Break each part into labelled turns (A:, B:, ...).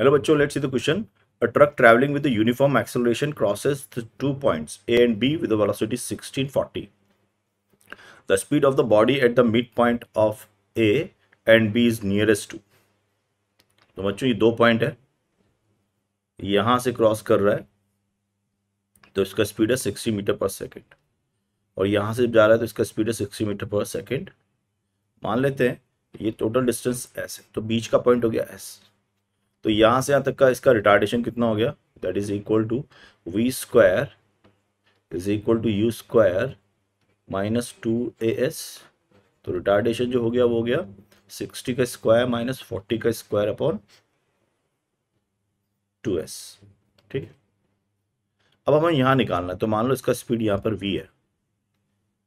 A: hello बच्चों let's see the a truck travelling with uniform acceleration crosses two points A and B with velocity 1640 the speed of the body at the mid point of A and B is nearest to तो बच्चों ये दो point है यहां से cross कर रहा है तो इसका स्पीड है 60 मीटर पर सेकेंड और यहां से जा रहा है तो इसका स्पीड है सिक्सटी मीटर पर सेकेंड मान लेते हैं ये टोटल डिस्टेंस एस है तो बीच का पॉइंट हो गया एस तो यहां से यहां तक का इसका रिटार्डेशन कितना हो गया that is equal to V square is equal to U square minus two A S तो रिटार्डेशन जो हो गया वो हो गया सिक्सटी का स्क्वायर माइनस फोर्टी का स्क्वायर अपॉन टू एस ठीक अब हमें यहां निकालना है तो मान लो इसका स्पीड यहां पर वी है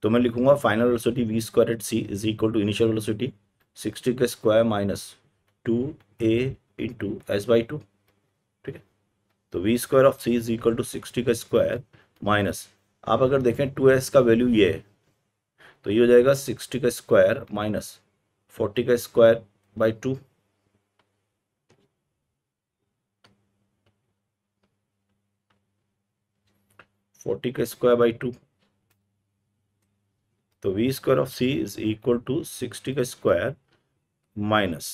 A: तो मैं लिखूंगा final velocity V square at C is equal to initial velocity sixty का square minus two A into S by two ठीक है तो V square of C is equal to sixty का स्क्वायर माइनस आप अगर देखें टू एस का value ये है तो ये हो जाएगा सिक्सटी का स्क्वायर माइनस फोर्टी का स्क्वायर बाई टू फोर्टी का स्क्वायर बाई टू तो V square of C is equal to sixty का स्क्वायर माइनस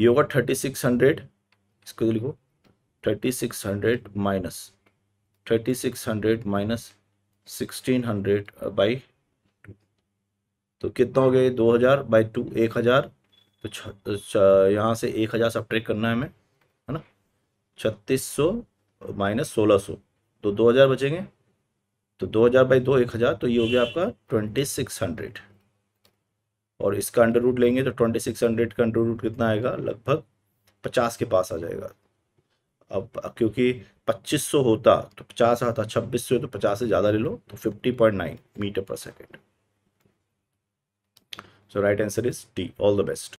A: ये होगा थर्टी सिक्स हंड्रेड इसको तो लिखो thirty six hundred minus thirty six hundred minus sixteen hundred by two तो कितना हो गया ये दो हज़ार बाई टू एक हज़ार तो यहाँ से एक हज़ार सब ट्रेक करना है हमें है ना छत्तीस सौ माइनस सोलह सौ तो दो हज़ार बचेंगे तो दो हज़ार बाई दो एक हज़ार तो ये हो गया आपका ट्वेंटी सिक्स हंड्रेड और इसका अंडर रूट लेंगे तो ट्वेंटी सिक्स हंड्रेड का अंडर रूट कितना आएगा लगभग पचास के पास आ जाएगा अब क्योंकि पच्चीस सौ होता तो पचास आता छब्बीस सौ तो पचास से ज़्यादा ले लो तो फिफ्टी पॉइंट नाइन मीटर पर second so right answer is T all the best